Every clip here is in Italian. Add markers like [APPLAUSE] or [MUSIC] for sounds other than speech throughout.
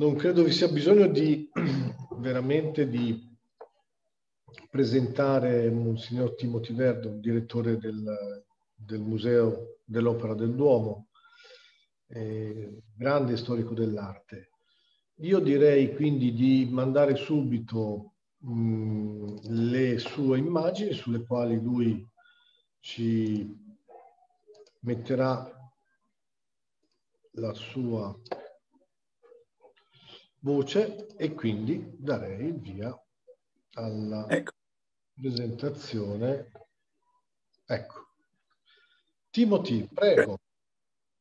non credo vi sia bisogno di [CLEARS THROAT] veramente di presentare Monsignor Timothy Verdo, direttore del, del Museo dell'Opera del Duomo, eh, grande storico dell'arte. Io direi quindi di mandare subito mh, mm, le sue immagini sulle quali lui ci metterà la sua voce e quindi darei il via alla ecco. presentazione. Ecco. Timothy, prego.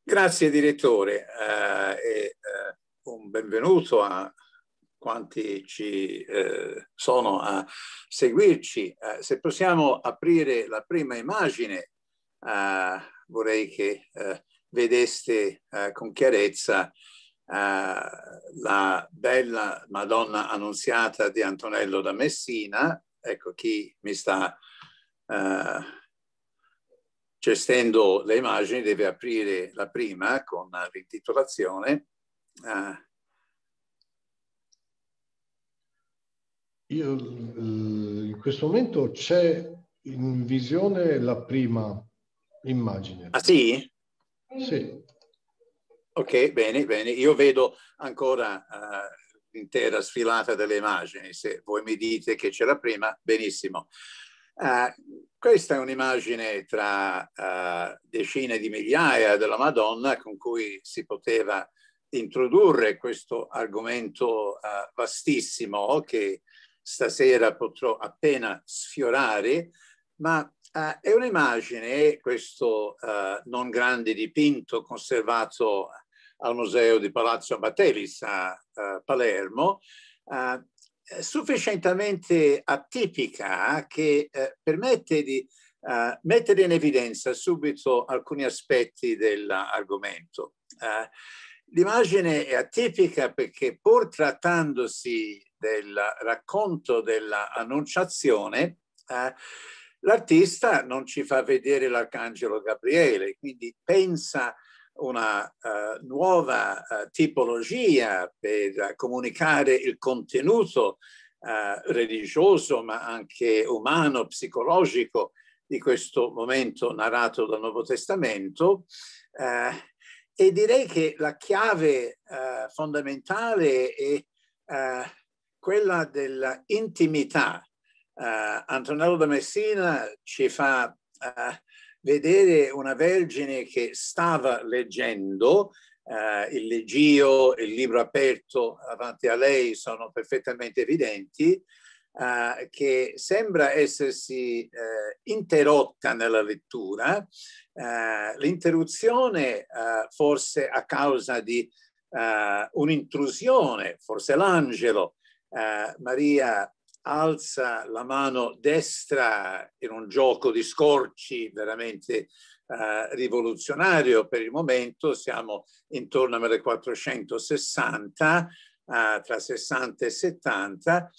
Grazie direttore eh, e eh, un benvenuto a quanti ci eh, sono a seguirci. Eh, se possiamo aprire la prima immagine, eh, vorrei che eh, vedeste con chiarezza eh, la bella Madonna Annunziata di Antonello da Messina, ecco chi mi sta eh, gestendo le immagini deve aprire la prima con l'intitolazione. Eh. Io mm, in questo momento c'è in visione la prima immagine. Ah sì? Sì. Ok, bene, bene. Io vedo ancora uh, l'intera sfilata delle immagini. Se voi mi dite che c'era prima, benissimo. Uh, questa è un'immagine tra uh, decine di migliaia della Madonna con cui si poteva introdurre questo argomento uh, vastissimo che stasera potrò appena sfiorare, ma è un'immagine, questo non grande dipinto conservato al museo di Palazzo Batelis a, a Palermo, eh, sufficientemente atipica che eh, permette di eh, mettere in evidenza subito alcuni aspetti dell'argomento. L'immagine è atipica perché pur trattandosi del racconto dell'annunciazione, l'artista non ci fa vedere l'arcangelo Gabriele, quindi pensa una uh, nuova uh, tipologia per comunicare il contenuto eh, religioso, ma anche umano, psicologico di questo momento narrato dal Nuovo Testamento. e direi che la chiave fondamentale è quella dell'intimità. Antonello da Messina ci fa Uh, vedere una vergine che stava leggendo, eh, il leggio e il libro aperto davanti a lei sono perfettamente evidenti, eh, che sembra essersi eh, interrotta nella lettura, eh, l'interruzione eh, forse a causa di eh, un'intrusione, forse l'angelo. Maria alza la mano destra in un gioco di scorci veramente eh, rivoluzionario per il momento, siamo intorno a 1460, eh, tra 60 e 70,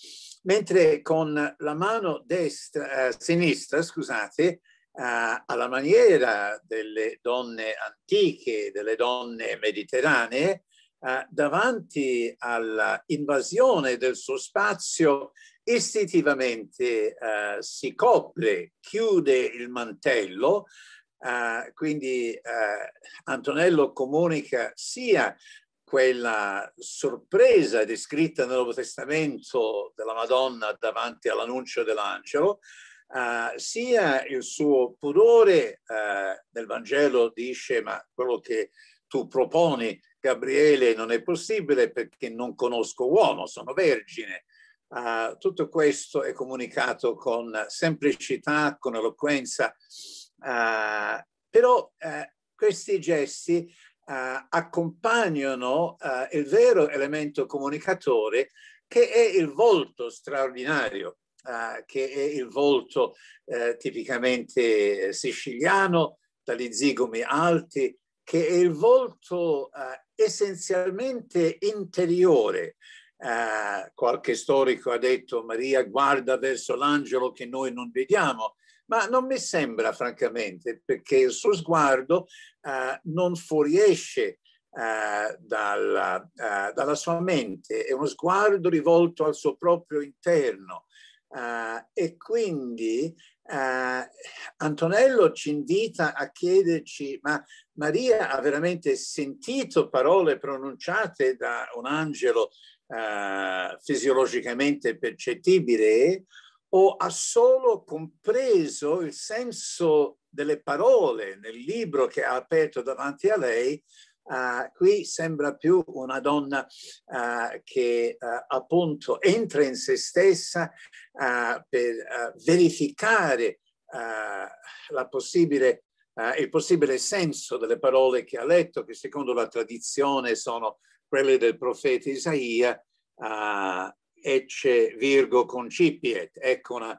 mentre con la mano destra, eh, sinistra, scusate, eh, alla maniera delle donne antiche, delle donne mediterranee, eh, davanti all'invasione del suo spazio istintivamente eh, si copre, chiude il mantello, eh, quindi eh, Antonello comunica sia quella sorpresa descritta nel Nuovo Testamento della Madonna davanti all'annuncio dell'angelo, Uh, sia il suo pudore, uh, nel Vangelo dice ma quello che tu proponi Gabriele non è possibile perché non conosco uomo, sono vergine, Uh, tutto questo è comunicato con semplicità, con eloquenza, uh, però uh, questi gesti ah, accompagnano il vero elemento comunicatore che è il volto straordinario, che è il volto eh, tipicamente siciliano, dagli zigomi alti, che è il volto essenzialmente interiore, eh, qualche storico ha detto Maria guarda verso l'angelo che noi non vediamo, ma non mi sembra francamente perché il suo sguardo eh, non fuoriesce eh, dalla, eh, dalla, sua mente, è uno sguardo rivolto al suo proprio interno. Eh, e quindi eh, Antonello ci invita a chiederci, ma Maria ha veramente sentito parole pronunciate da un angelo eh, fisiologicamente percettibile o ha solo compreso il senso delle parole nel libro che ha aperto davanti a lei, Uh, qui sembra più una donna uh, che uh, appunto entra in se stessa per verificare possibile, il possibile senso delle parole che ha letto, che secondo la tradizione sono quelle del profeta Isaia, uh, ecce virgo concipiet, ecco una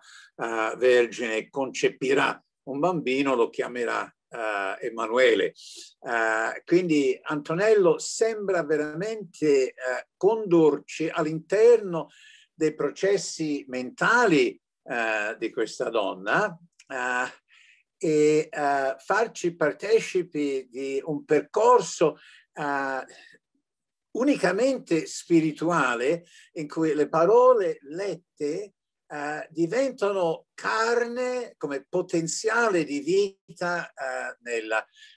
uh, vergine concepirà un bambino, lo chiamerà uh, Emanuele. Uh, quindi Antonello sembra veramente condurci all'interno dei processi mentali di questa donna e farci partecipi di un percorso unicamente spirituale in cui le parole lette eh, diventano carne come potenziale di vita eh, nel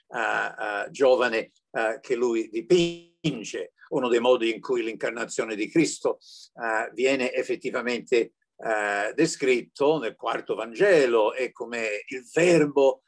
uh, eh, uh, eh, giovane uh, che lui dipinge. Uno dei modi in cui l'incarnazione di Cristo viene effettivamente descritto nel quarto Vangelo è come il verbo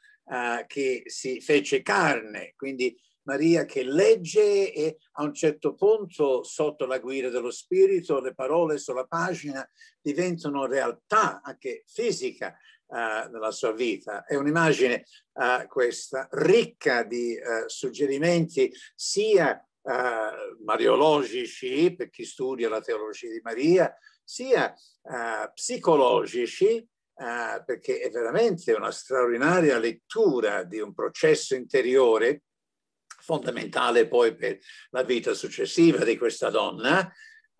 che si fece carne, quindi Maria che legge e a un certo punto, sotto la guida dello Spirito, le parole sulla pagina diventano realtà anche fisica eh, nella sua vita. È un'immagine eh, questa ricca di eh, suggerimenti sia eh, mariologici per chi studia la teologia di Maria, sia eh, psicologici Uh, perché è veramente una straordinaria lettura di un processo interiore fondamentale poi per la vita successiva di questa donna.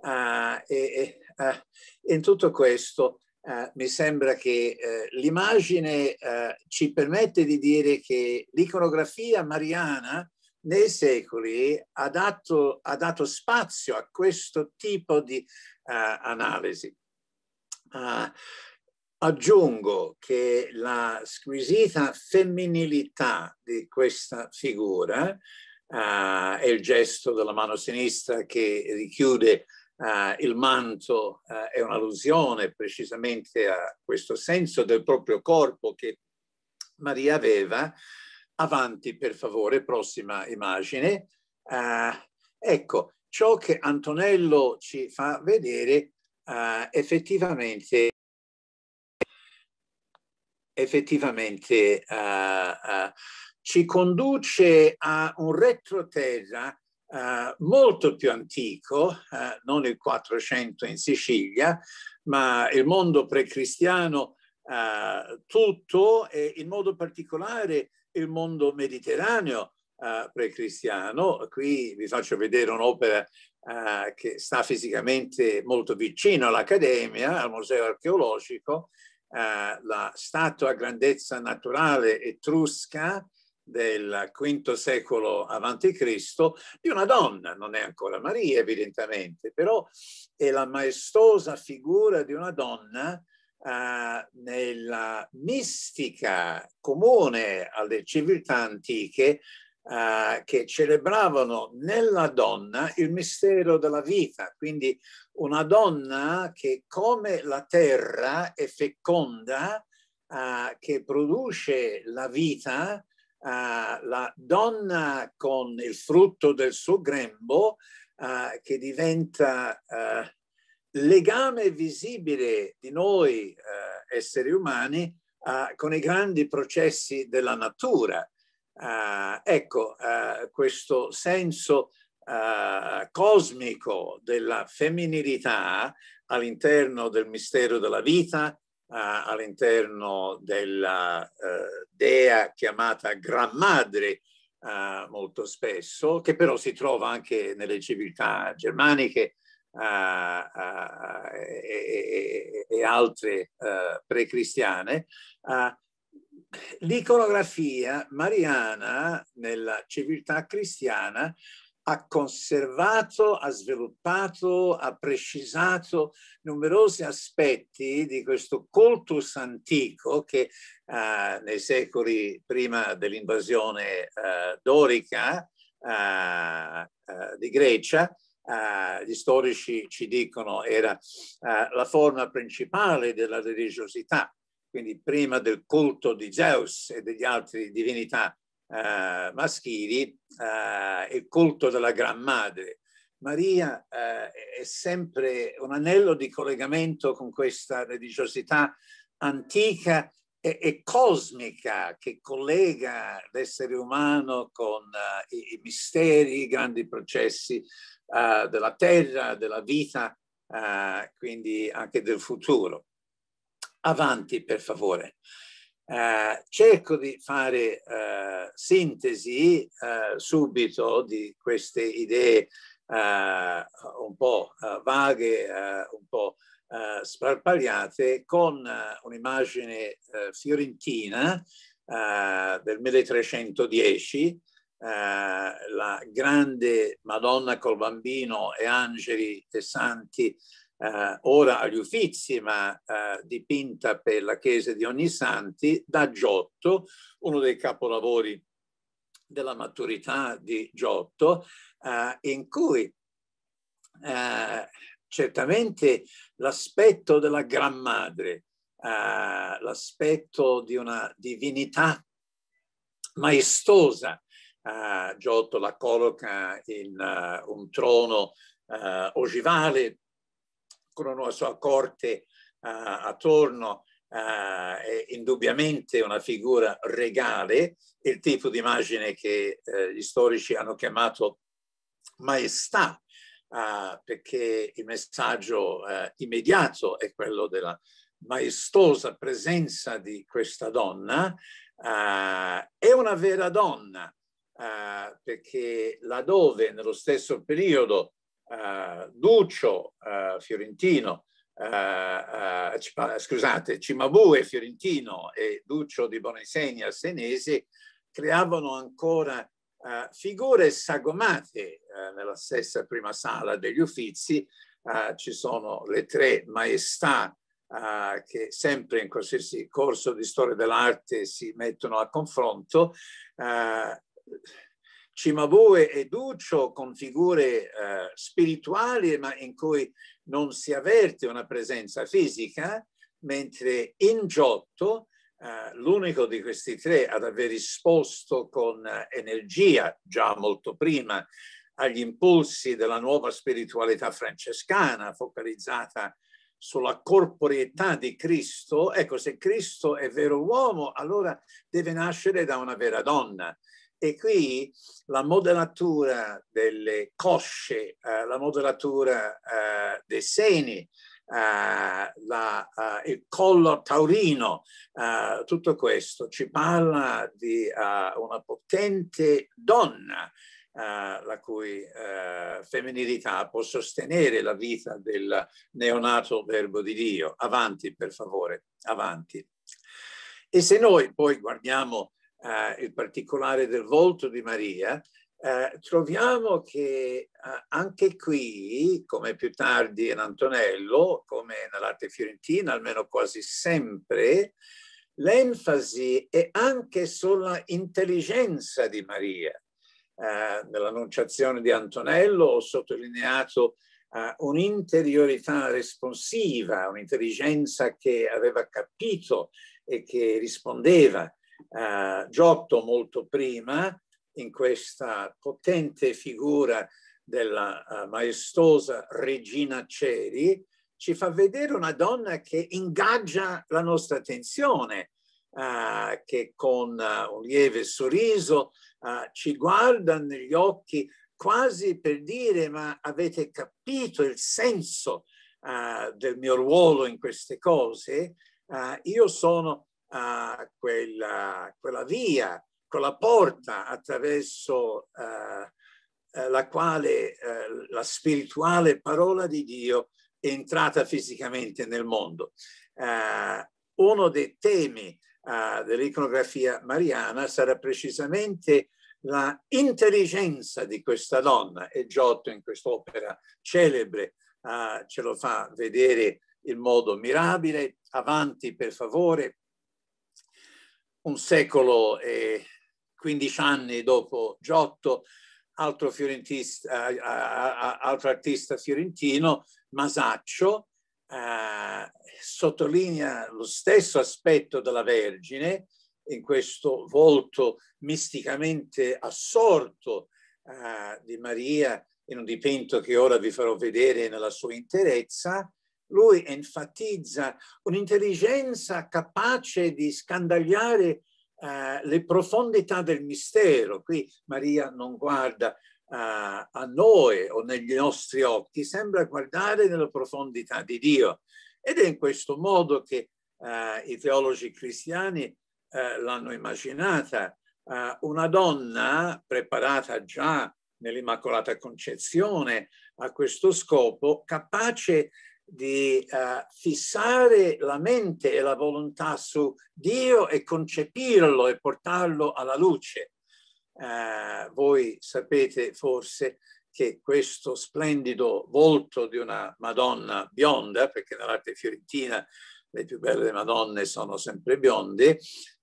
Uh, e, uh, in tutto questo uh, mi sembra che l'immagine ci permette di dire che l'iconografia mariana nei secoli ha dato, ha dato spazio a questo tipo di analisi. Ah, Aggiungo che la squisita femminilità di questa figura uh, eh, è il gesto della mano sinistra che richiude uh, il manto, uh, è un'allusione precisamente a questo senso del proprio corpo che Maria aveva. Avanti, per favore, prossima immagine. ecco, ciò che Antonello ci fa vedere effettivamente effettivamente uh, uh, ci conduce a un retroterra uh, eh, molto più antico, non il 400 in Sicilia, ma il mondo precristiano tutto e in modo particolare il mondo mediterraneo precristiano. Qui vi faccio vedere un'opera che sta fisicamente molto vicino all'Accademia, al Museo Archeologico, eh, la statua grandezza naturale etrusca del V secolo a.C. di una donna, non è ancora Maria evidentemente, però è la maestosa figura di una donna eh, nella mistica comune alle civiltà antiche eh, che celebravano nella donna il mistero della vita, quindi una donna che come la terra è feconda, eh, che produce la vita, Uh, la donna con il frutto del suo grembo uh, che diventa uh, legame visibile di noi esseri umani con i grandi processi della natura. Eh, ecco, uh, questo senso uh, cosmico della femminilità all'interno del mistero della vita, all'interno della dea chiamata Gran Madre molto spesso, che però si trova anche nelle civiltà germaniche e, e, altre precristiane, L'iconografia mariana nella civiltà cristiana ha conservato, ha sviluppato, ha precisato numerosi aspetti di questo cultus antico che eh, nei secoli prima dell'invasione eh, dorica eh, eh di Grecia Uh, gli storici ci dicono era uh, la forma principale della religiosità quindi prima del culto di Zeus e degli altri divinità eh, maschili, eh, il culto della Gran Madre. Maria eh, è sempre un anello di collegamento con questa religiosità antica e, e cosmica che collega l'essere umano con eh, i, i, misteri, i grandi processi eh, della terra, della vita, eh, quindi anche del futuro avanti per favore. Eh, cerco di fare eh, sintesi eh, subito di queste idee eh, un po' eh, vaghe, eh, un po' sparpagliate, con un'immagine fiorentina del 1310, la grande Madonna col bambino e angeli e santi eh, ora agli Uffizi, ma eh, dipinta per la chiesa di Ognissanti, da Giotto, uno dei capolavori della maturità di Giotto, eh, in cui eh, certamente l'aspetto della Gran Madre, eh, l'aspetto di una divinità maestosa, eh, Giotto la colloca in uh, un trono uh, ogivale conoscono la sua corte attorno, è indubbiamente una figura regale, il tipo di immagine che eh, gli storici hanno chiamato maestà, perché il messaggio eh, immediato è quello della maestosa presenza di questa donna. è una vera donna, perché laddove nello stesso periodo eh, Duccio eh, Fiorentino, eh, eh, scusate, Cimabue Fiorentino e Duccio di Boneseni Senese creavano ancora figure sagomate nella stessa prima sala degli Uffizi. ci sono le tre maestà Uh, che sempre in qualsiasi corso di storia dell'arte si mettono a confronto, uh, Cimabue e Duccio con figure eh, spirituali ma in cui non si avverte una presenza fisica, mentre in Giotto eh, l'unico di questi tre ad aver risposto con eh, energia già molto prima agli impulsi della nuova spiritualità francescana focalizzata sulla corporeità di Cristo, ecco se Cristo è vero uomo allora deve nascere da una vera donna e qui la moderatura delle cosce, eh, la moderatura eh, dei seni, Uh, la, uh, il collo taurino, uh, tutto questo ci parla di una potente donna la cui femminilità può sostenere la vita del neonato verbo di Dio. Avanti, per favore, avanti. E se noi poi guardiamo eh, il particolare del volto di Maria, eh, troviamo che eh, anche qui, come più tardi in Antonello, come nell'arte fiorentina, almeno quasi sempre, l'enfasi è anche sulla intelligenza di Maria. Eh, nell'annunciazione di Antonello ho sottolineato eh, un'interiorità responsiva, un'intelligenza che aveva capito e che rispondeva eh, Giotto molto prima in questa potente figura della eh, maestosa Regina Ceri, ci fa vedere una donna che ingaggia la nostra attenzione, eh, che con eh, un lieve sorriso eh, ci guarda negli occhi quasi per dire ma avete capito il senso eh, del mio ruolo in queste cose? io sono uh, quella, quella, via, quella porta attraverso uh, la quale eh, la spirituale parola di Dio è entrata fisicamente nel mondo. uno dei temi dell'iconografia mariana sarà precisamente la intelligenza di questa donna e Giotto in quest'opera celebre Uh, ce lo fa vedere in modo mirabile. Avanti, per favore un secolo e 15 anni dopo Giotto, altro, altro artista fiorentino, Masaccio, eh, sottolinea lo stesso aspetto della Vergine in questo volto misticamente assorto eh, di Maria in un dipinto che ora vi farò vedere nella sua interezza lui enfatizza un'intelligenza capace di scandagliare eh, le profondità del mistero. Qui Maria non guarda eh, a noi o negli nostri occhi, sembra guardare nella profondità di Dio. Ed è in questo modo che eh, i teologi cristiani eh, l'hanno immaginata. Eh, una donna preparata già nell'Immacolata Concezione a questo scopo, capace di uh, fissare la mente e la volontà su Dio e concepirlo e portarlo alla luce. Uh, voi sapete forse che questo splendido volto di una Madonna bionda, perché nell'arte fiorentina le più belle Madonne sono sempre bionde,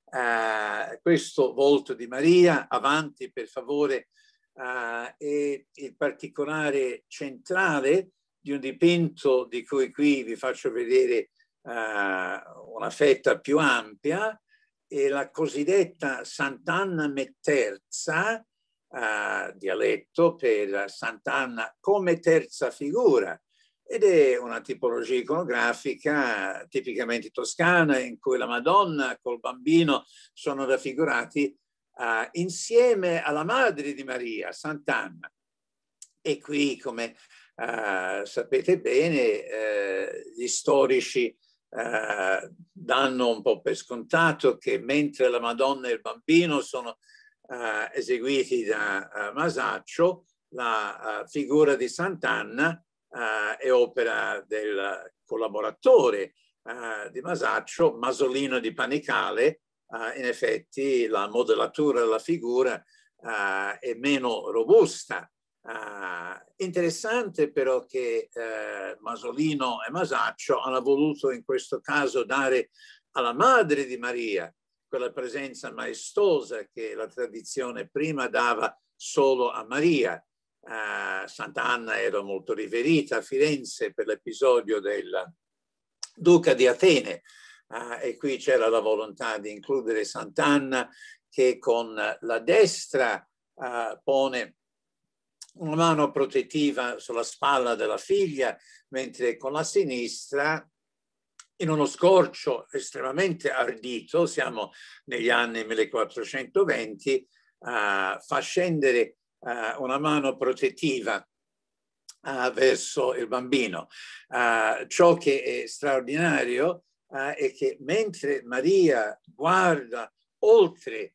uh, questo volto di Maria, avanti per favore, uh, e il particolare centrale di un dipinto di cui qui vi faccio vedere uh, una fetta più ampia, e la cosiddetta Sant'Anna Metterza, uh, dialetto per Sant'Anna come terza figura, ed è una tipologia iconografica tipicamente toscana in cui la Madonna col bambino sono raffigurati uh, insieme alla madre di Maria, Sant'Anna. E qui, come eh, sapete bene, eh, gli storici eh, danno un po' per scontato che mentre la Madonna e il bambino sono eh, eseguiti da eh, Masaccio, la figura di Sant'Anna è opera del collaboratore di Masaccio, Masolino di Panicale, Uh, in effetti la modellatura della figura uh, è meno robusta Ah, interessante però che uh, Masolino e Masaccio hanno voluto in questo caso dare alla madre di Maria quella presenza maestosa che la tradizione prima dava solo a Maria. Uh, Sant'Anna era molto riverita a Firenze per l'episodio del duca di Atene ah, e qui c'era la volontà di includere Sant'Anna che con la destra pone una mano protettiva sulla spalla della figlia, mentre con la sinistra in uno scorcio estremamente ardito, siamo negli anni 1420, uh, eh, fa scendere uh, una mano protettiva uh, verso il bambino. ciò che è straordinario è che mentre Maria guarda oltre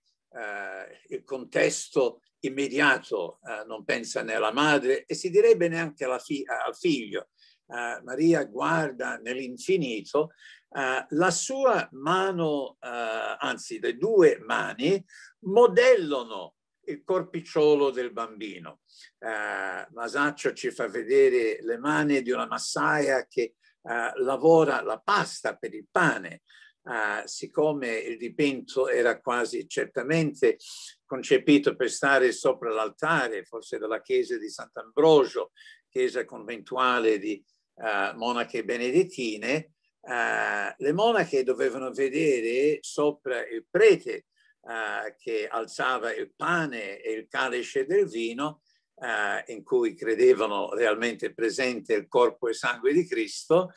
il contesto immediato, eh, non pensa né alla madre e si direbbe neanche fi- al figlio. Eh, Maria guarda nell'infinito, eh, la sua mano, eh, anzi le due mani, modellano il corpicciolo del bambino. Eh, Masaccio ci fa vedere le mani di una massaia che eh, lavora la pasta per il pane ah, siccome il dipinto era quasi certamente concepito per stare sopra l'altare, forse della chiesa di Sant'Ambrogio, chiesa conventuale di ah, monache benedettine, ah, le monache dovevano vedere sopra il prete ah, che alzava il pane e il calice del vino, ah, in cui credevano realmente presente il corpo e sangue di Cristo,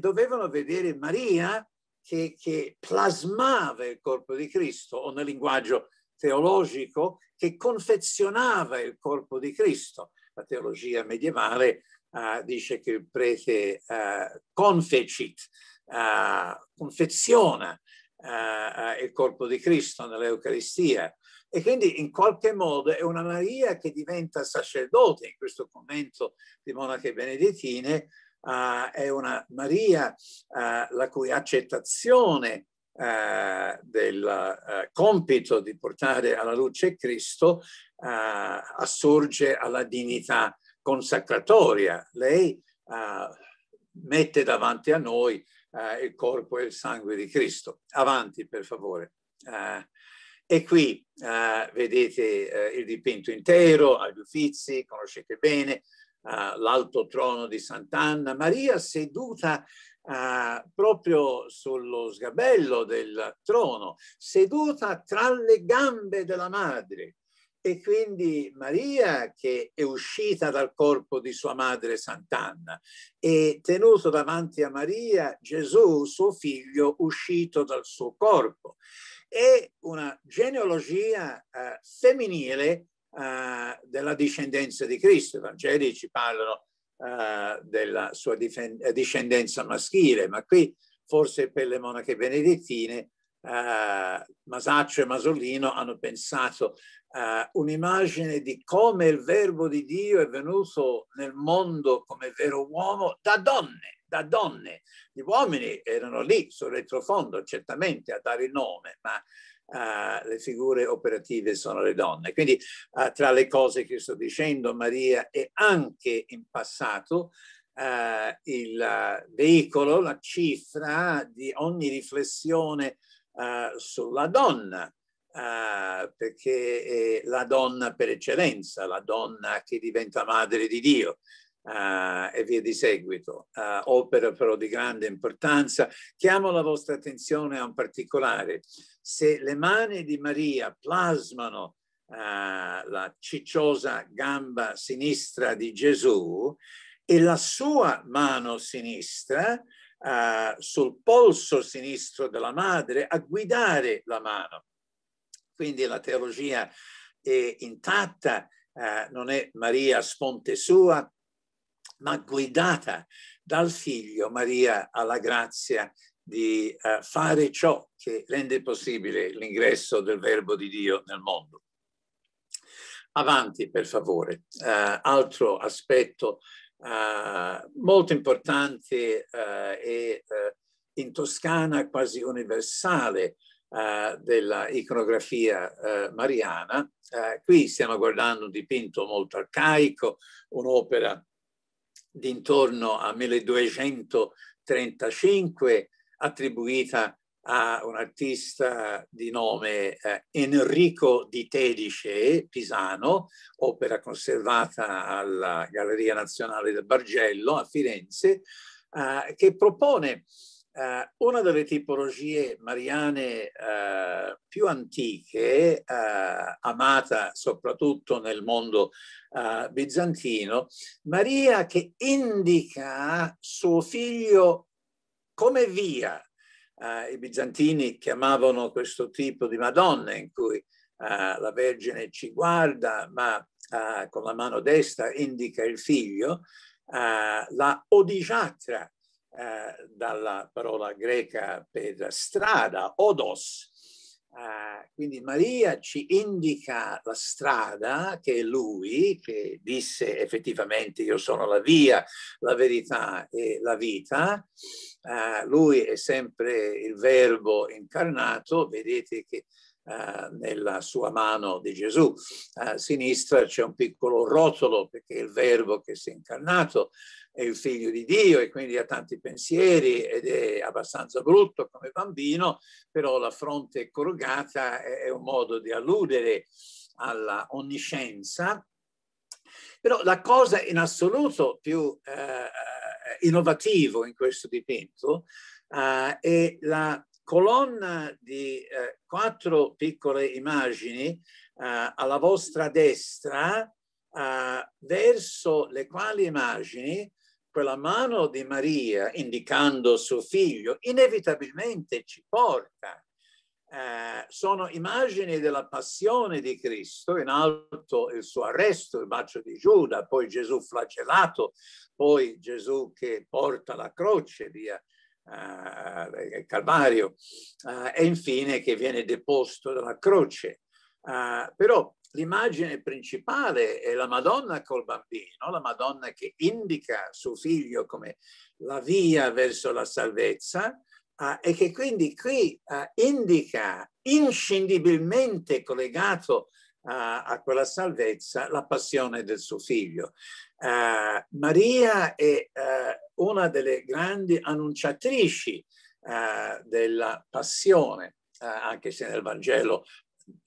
dovevano vedere Maria che, che plasmava il corpo di Cristo o nel linguaggio teologico che confezionava il corpo di Cristo. La teologia medievale uh, dice che il prete uh, confecit, uh, confeziona il corpo di Cristo nell'Eucaristia. E quindi in qualche modo è una Maria che diventa sacerdote in questo convento di monache benedettine uh, è una Maria uh, la cui accettazione uh, del compito di portare alla luce Cristo assurge alla dignità consacratoria. Lei mette davanti a noi il corpo e il sangue di Cristo. Avanti, per favore. E qui uh, vedete uh, il dipinto intero, agli uffizi, conoscete bene, l'alto trono di Sant'Anna, Maria seduta uh, proprio sullo sgabello del trono, seduta tra le gambe della madre. E quindi Maria che è uscita dal corpo di sua madre Sant'Anna e tenuto davanti a Maria Gesù, suo figlio, uscito dal suo corpo. È una genealogia eh, femminile eh, della discendenza di Cristo. I Vangeli ci parlano eh, della sua eh, discendenza maschile, ma qui forse per le monache benedettine Masaccio e Masolino hanno pensato eh, un'immagine di come il verbo di Dio è venuto nel mondo come vero uomo da donne, da donne. Gli uomini erano lì sul retrofondo certamente a dare il nome, ma uh, le figure operative sono le donne. Quindi uh, tra le cose che sto dicendo, Maria è anche in passato uh, il veicolo, la cifra di ogni riflessione sulla donna, Uh, perché è la donna per eccellenza, la donna che diventa madre di Dio, Uh, e via di seguito, uh, eh, opera però di grande importanza. Chiamo la vostra attenzione a un particolare. Se le mani di Maria plasmano uh, la cicciosa gamba sinistra di Gesù e la sua mano sinistra sul polso sinistro della madre a guidare la mano. Quindi la teologia è intatta, non è Maria sponte sua, ma guidata dal figlio Maria alla grazia di eh, fare ciò che rende possibile l'ingresso del verbo di Dio nel mondo. Avanti, per favore. Uh, altro aspetto uh, molto importante uh, e in Toscana quasi universale della iconografia mariana. qui stiamo guardando un dipinto molto arcaico, un'opera d'intorno a 1235 attribuita a un artista di nome eh, Enrico di Tedice, Pisano, opera conservata alla Galleria Nazionale del Bargello a Firenze, eh, che propone Uh, una delle tipologie mariane uh, più antiche, uh, amata soprattutto nel mondo bizantino, Maria che indica suo figlio come via. I bizantini chiamavano questo tipo di Madonna in cui la Vergine ci guarda, ma con la mano destra indica il figlio, la Odijatra, eh, dalla parola greca per strada, odos. Eh, quindi Maria ci indica la strada che è lui, che disse effettivamente io sono la via, la verità e la vita. Eh, lui è sempre il verbo incarnato, vedete che eh, nella sua mano di Gesù. A sinistra c'è un piccolo rotolo perché il verbo che si è incarnato è il figlio di Dio e quindi ha tanti pensieri ed è abbastanza brutto come bambino, però la fronte corrugata è un modo di alludere alla onniscienza. Però la cosa in assoluto più eh, innovativa in questo dipinto eh, è la colonna di eh, quattro piccole immagini eh, alla vostra destra, eh, verso le quali immagini quella mano di Maria, indicando suo figlio, inevitabilmente ci porta. Eh, sono immagini della passione di Cristo, in alto il suo arresto, il bacio di Giuda, poi Gesù flagellato, poi Gesù che porta la croce via eh, eh, Calvario eh, e infine che viene deposto dalla croce. Eh, però l'immagine principale è la Madonna col bambino, la Madonna che indica suo figlio come la via verso la salvezza uh, e che quindi qui uh, indica inscindibilmente collegato uh, a quella salvezza la passione del suo figlio. Eh, Maria è eh, una delle grandi annunciatrici eh, della passione, eh, anche se nel Vangelo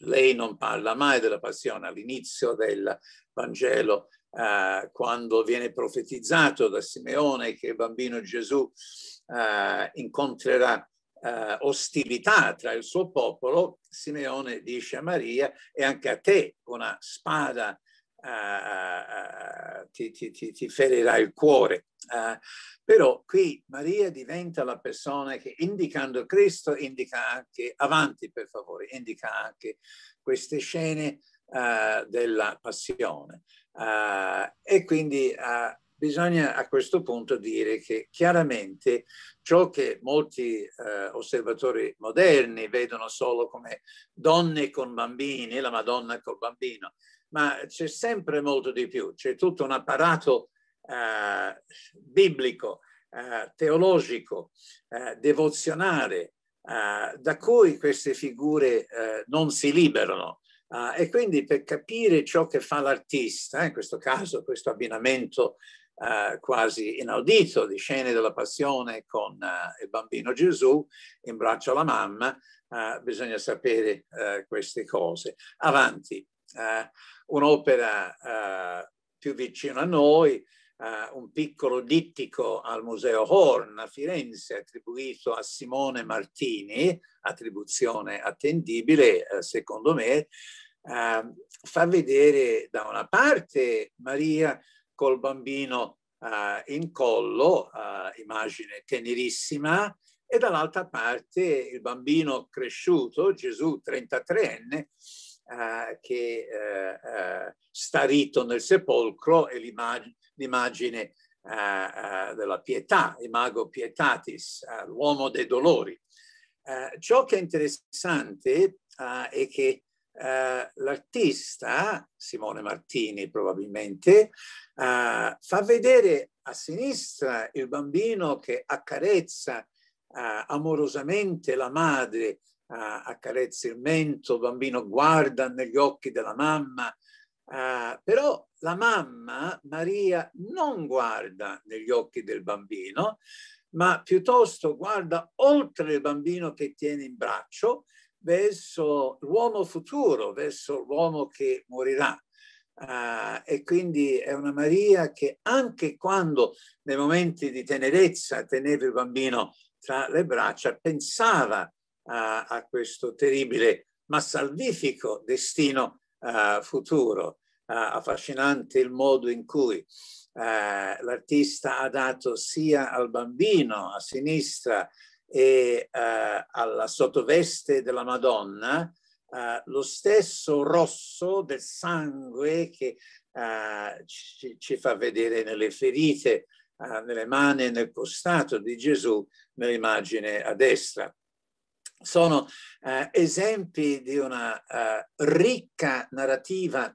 lei non parla mai della passione all'inizio del Vangelo. Uh, quando viene profetizzato da Simeone che il bambino Gesù uh, incontrerà uh, ostilità tra il suo popolo, Simeone dice a Maria, e anche a te una spada uh, ti, ti, ti, ti, ferirà il cuore. Uh, però qui Maria diventa la persona che indicando Cristo indica anche, avanti per favore, indica anche queste scene uh, della passione. e quindi bisogna a questo punto dire che chiaramente ciò che molti eh, osservatori moderni vedono solo come donne con bambini, la Madonna col bambino, ma c'è sempre molto di più, c'è tutto un apparato eh, biblico, eh, teologico, eh, devozionale, eh, da cui queste figure eh, non si liberano. Eh, e quindi per capire ciò che fa l'artista, in questo caso questo abbinamento Uh, quasi inaudito di scene della passione con uh, il bambino Gesù in braccio alla mamma, uh, bisogna sapere queste cose. Avanti. Eh, un'opera eh, più vicino a noi, eh, un piccolo dittico al Museo Horn a Firenze attribuito a Simone Martini, attribuzione attendibile secondo me, fa vedere da una parte Maria col bambino in collo, immagine tenerissima, e dall'altra parte il bambino cresciuto, Gesù 33enne, eh, che eh, eh, sta rito nel sepolcro e l'immagine eh, della pietà, imago pietatis, l'uomo dei dolori. ciò che è interessante è che l'artista, Simone Martini probabilmente, fa vedere a sinistra il bambino che accarezza amorosamente la madre uh, accarezza il mento, il bambino guarda negli occhi della mamma, uh, però la mamma, Maria, non guarda negli occhi del bambino, ma piuttosto guarda oltre il bambino che tiene in braccio verso l'uomo futuro, verso l'uomo che morirà. Uh, e quindi è una Maria che anche quando nei momenti di tenerezza teneva il bambino tra le braccia, pensava a, a questo terribile ma salvifico destino uh, futuro. Uh, affascinante il modo in cui uh, l'artista ha dato sia al bambino a sinistra e alla sottoveste della Madonna lo stesso rosso del sangue che ci, ci, fa vedere nelle ferite, nelle mani e nel costato di Gesù nell'immagine a destra sono eh, esempi di una eh, ricca narrativa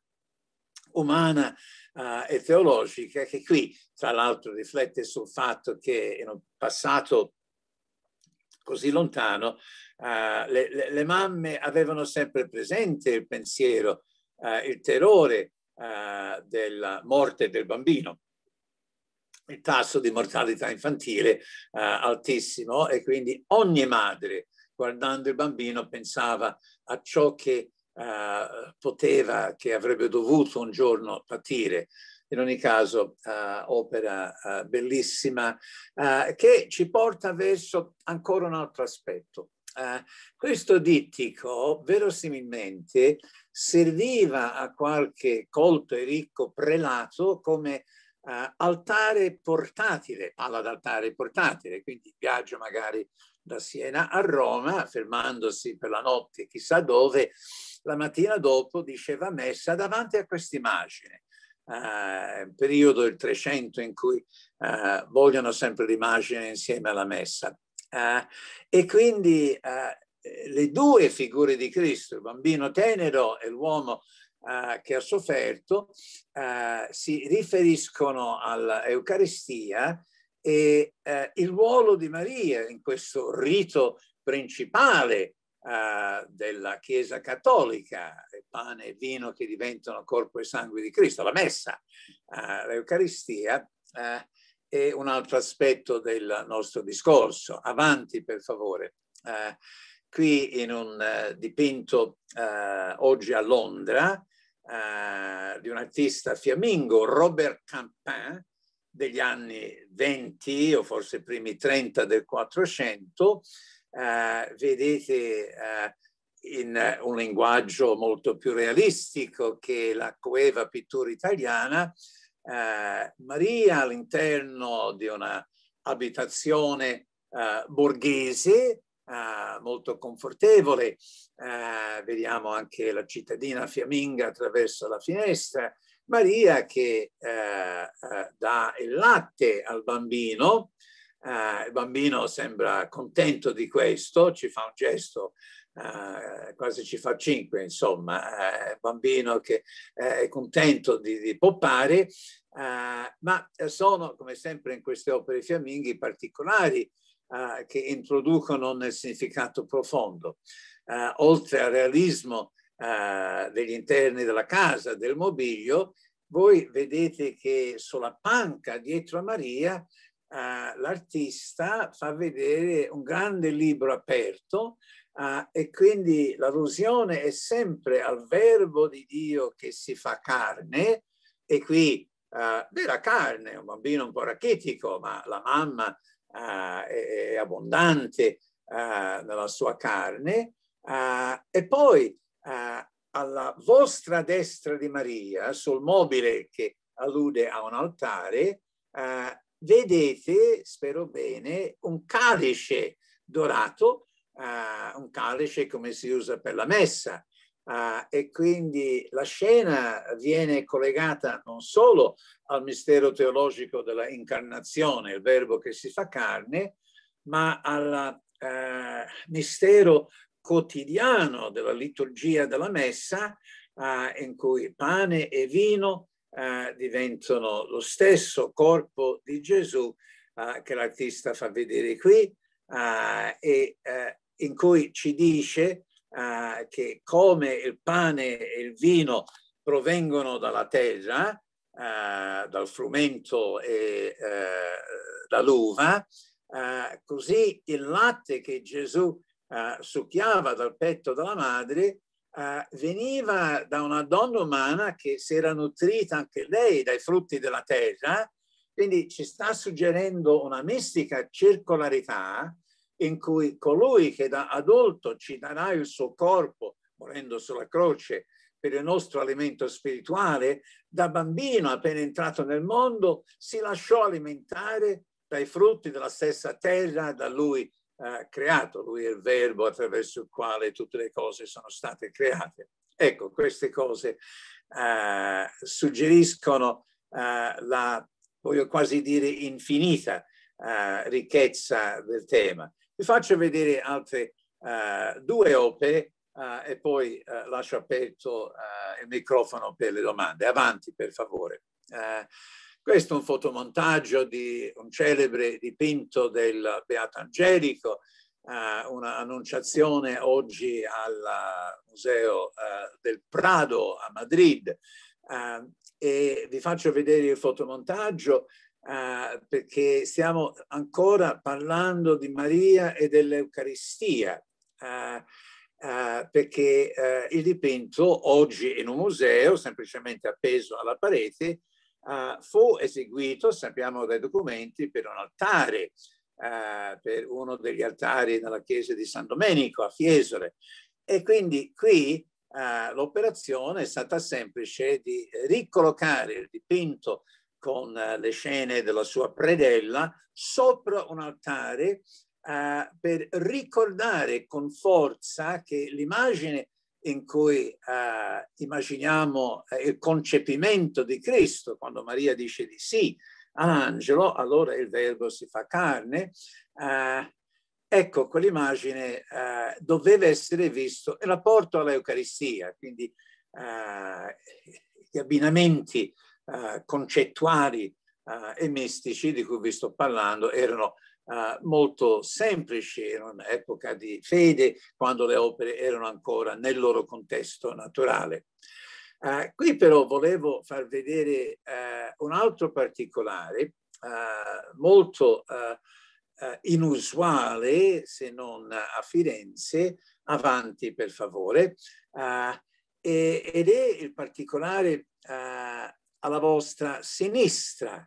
umana eh, e teologica che qui tra l'altro riflette sul fatto che in un passato così lontano eh, le, le, le, mamme avevano sempre presente il pensiero, eh, il terrore eh, della morte del bambino il tasso di mortalità infantile altissimo e quindi ogni madre guardando il bambino, pensava a ciò che eh, poteva, che avrebbe dovuto un giorno patire. In ogni caso, eh, opera eh, bellissima eh, che ci porta verso ancora un altro aspetto. Eh, questo dittico verosimilmente serviva a qualche colto e ricco prelato come Uh, altare portatile, parla d'altare portatile, quindi viaggio magari da Siena a Roma, fermandosi per la notte chissà dove, la mattina dopo diceva messa davanti a questa immagine. Eh, periodo del 300 in cui eh, vogliono sempre l'immagine insieme alla messa. Eh, e quindi eh, le due figure di Cristo, il bambino tenero e l'uomo eh, che ha sofferto, eh, si riferiscono all'Eucaristia e eh, il ruolo di Maria in questo rito principale eh, della Chiesa Cattolica, pane e vino che diventano corpo e sangue di Cristo, la messa, eh, l'Eucaristia, eh, è un altro aspetto del nostro discorso. Avanti, per favore. Eh, qui in un eh, dipinto oggi a Londra di un artista fiammingo, Robert Campin, degli anni 20 o forse i primi 30 del 400, eh, vedete eh, in un linguaggio molto più realistico che la coeva pittura italiana, eh, Maria all'interno di una abitazione eh, borghese eh, molto confortevole, eh, vediamo anche la cittadina fiamminga attraverso la finestra, Maria che eh, eh, dà il latte al bambino, eh, il bambino sembra contento di questo, ci fa un gesto eh, quasi ci fa cinque, insomma, eh, bambino che eh, è contento di, di poppare, eh, ma sono, come sempre in queste opere fiamminghi, particolari che introducono nel significato profondo. oltre al realismo eh, degli interni della casa, del mobilio, voi vedete che sulla panca dietro a Maria eh, l'artista fa vedere un grande libro aperto eh, e quindi l'allusione è sempre al verbo di Dio che si fa carne e qui eh, della carne, un bambino un po' rachitico, ma la mamma eh, è, abbondante eh, nella sua carne e poi eh, alla vostra destra di Maria, sul mobile che allude a un altare, eh, vedete, spero bene, un calice dorato, eh, un calice come si usa per la messa. e quindi la scena viene collegata non solo al mistero teologico della incarnazione, il verbo che si fa carne, ma al eh, mistero quotidiano della liturgia della messa eh, in cui pane e vino eh, diventano lo stesso corpo di Gesù eh, che l'artista fa vedere qui eh, e eh, in cui ci dice eh, che come il pane e il vino provengono dalla terra, dal frumento e dall'uva, così il latte che Gesù eh, succhiava dal petto della madre eh, veniva da una donna umana che si era nutrita anche lei dai frutti della terra, quindi ci sta suggerendo una mistica circolarità in cui colui che da adulto ci darà il suo corpo, morendo sulla croce, per il nostro alimento spirituale, da bambino appena entrato nel mondo si lasciò alimentare dai frutti della stessa terra da lui creato, lui è il verbo attraverso il quale tutte le cose sono state create. Ecco, queste cose eh, suggeriscono eh, la, voglio quasi dire, infinita eh, ricchezza del tema. Vi faccio vedere altre eh, due opere eh, e poi lascio aperto il microfono per le domande. Avanti, per favore. Questo è un fotomontaggio di un celebre dipinto del Beato Angelico, eh, un'annunciazione oggi al Museo eh, del Prado a Madrid. Eh, e vi faccio vedere il fotomontaggio eh, perché stiamo ancora parlando di Maria e dell'Eucaristia. Uh, perché uh, il dipinto oggi in un museo, semplicemente appeso alla parete, uh, fu eseguito, sappiamo dai documenti, per un altare, uh, per uno degli altari nella chiesa di San Domenico a Fiesole. E quindi qui uh, l'operazione è stata semplice di ricollocare il dipinto con le scene della sua predella sopra un altare per ricordare con forza che l'immagine in cui eh, immaginiamo eh, il concepimento di Cristo, quando Maria dice di sì all'angelo, allora il verbo si fa carne, eh, ecco quell'immagine eh, doveva essere vista e l'apporto all'Eucaristia, quindi eh, gli abbinamenti eh, concettuali e mistici di cui vi sto parlando erano eh, molto semplici, era un'epoca di fede quando le opere erano ancora nel loro contesto naturale. Eh, qui però volevo far vedere eh, un altro particolare eh, molto inusuale, se non a Firenze, avanti per favore, ed è il particolare alla vostra sinistra.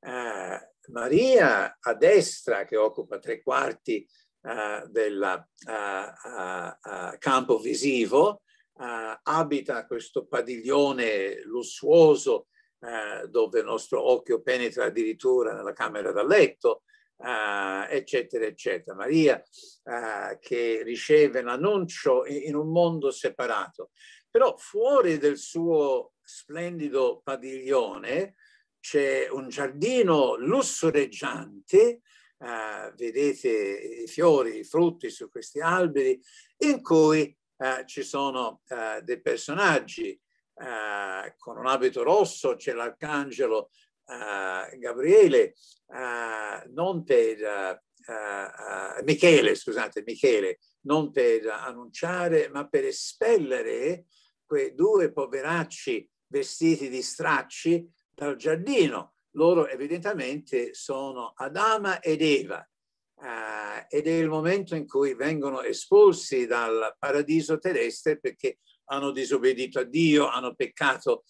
Uh, Maria a destra, che occupa tre quarti uh, del uh, campo visivo, eh, abita questo padiglione lussuoso eh, dove il nostro occhio penetra addirittura nella camera da letto, Uh, eccetera, eccetera. Maria uh, che riceve l'annuncio in, in un mondo separato. Però fuori del suo splendido padiglione c'è un giardino lussureggiante, eh, vedete i fiori, i frutti su questi alberi, in cui eh, ci sono eh, dei personaggi eh, con un abito rosso, c'è l'arcangelo eh, Gabriele, eh, non per Michele, scusate, Michele, non per annunciare, ma per espellere quei due poveracci vestiti di stracci dal giardino. Loro evidentemente sono Adama ed Eva eh, ed è il momento in cui vengono espulsi dal paradiso terrestre perché hanno disobbedito a Dio, hanno peccato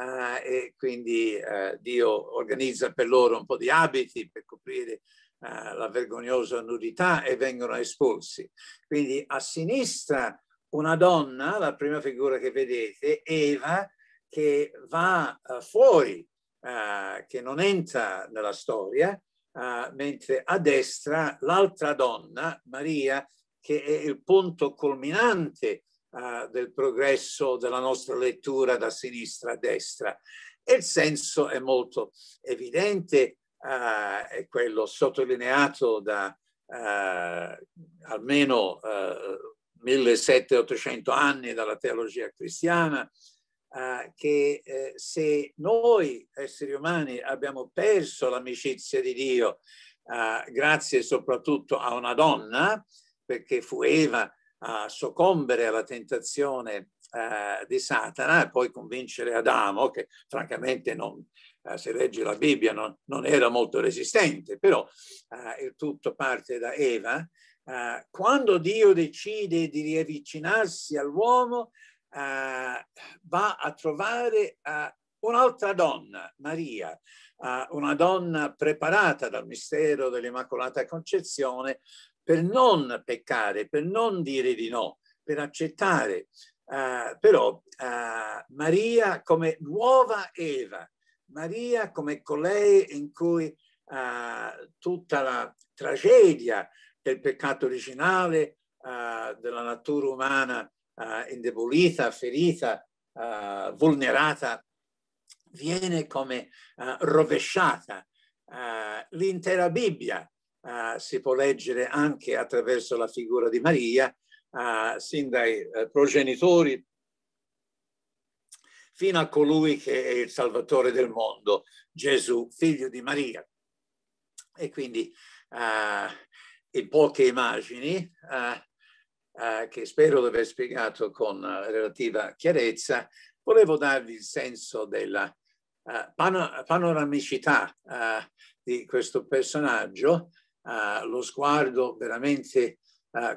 eh, e quindi eh, Dio organizza per loro un po' di abiti per coprire eh, la vergognosa nudità e vengono espulsi. Quindi a sinistra una donna, la prima figura che vedete, Eva, che va eh, fuori, eh, che non entra nella storia, eh, mentre a destra l'altra donna, Maria, che è il punto culminante del progresso della nostra lettura da sinistra a destra. E il senso è molto evidente, è quello sottolineato da almeno 1700-800 anni dalla teologia cristiana, che eh, se noi esseri umani abbiamo perso l'amicizia di Dio, eh, grazie soprattutto a una donna, perché fu Eva a soccombere alla tentazione eh, di Satana e poi convincere Adamo, che francamente non, eh, se leggi la Bibbia non, non era molto resistente, però eh, il tutto parte da Eva, quando Dio decide di riavvicinarsi all'uomo, eh, va a trovare eh, un'altra donna, Maria, eh, una donna preparata dal mistero dell'Immacolata Concezione per non peccare, per non dire di no, per accettare. però Maria come nuova Eva, Maria come colei in cui tutta la tragedia del peccato originale, della natura umana uh, indebolita, ferita, uh, vulnerata, viene come uh, rovesciata. l'intera Bibbia si può leggere anche attraverso la figura di Maria, sin dai progenitori fino a colui che è il Salvatore del mondo, Gesù, figlio di Maria. E quindi in poche immagini, uh, eh, che spero di aver spiegato con eh, relativa chiarezza, volevo darvi il senso della eh, pano panoramicità eh, di questo personaggio, eh, lo sguardo veramente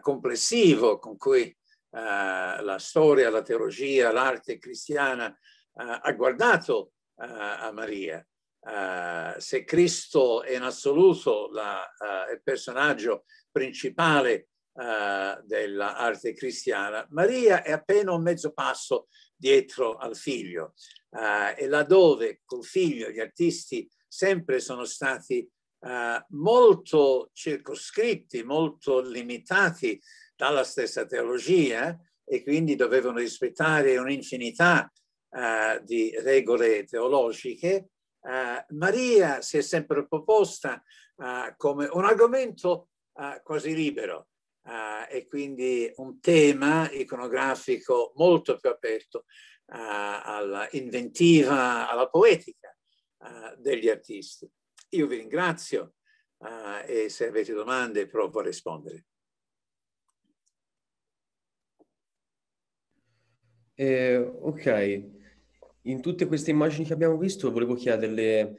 complessivo con cui la storia, la teologia, l'arte cristiana ha guardato a Maria. Uh, se Cristo è in assoluto la, uh, il personaggio principale eh, dell'arte cristiana, Maria è appena un mezzo passo dietro al figlio eh, e laddove col figlio gli artisti sempre sono stati eh, molto circoscritti, molto limitati dalla stessa teologia eh, e quindi dovevano rispettare un'infinità eh, di regole teologiche, eh, Maria si è sempre proposta eh, come un argomento quasi libero, Uh, e quindi un tema iconografico molto più aperto uh, alla inventiva, alla poetica uh, degli artisti. Io vi ringrazio e se avete domande provo a rispondere. Eh, ok, in tutte queste immagini che abbiamo visto volevo chiederle,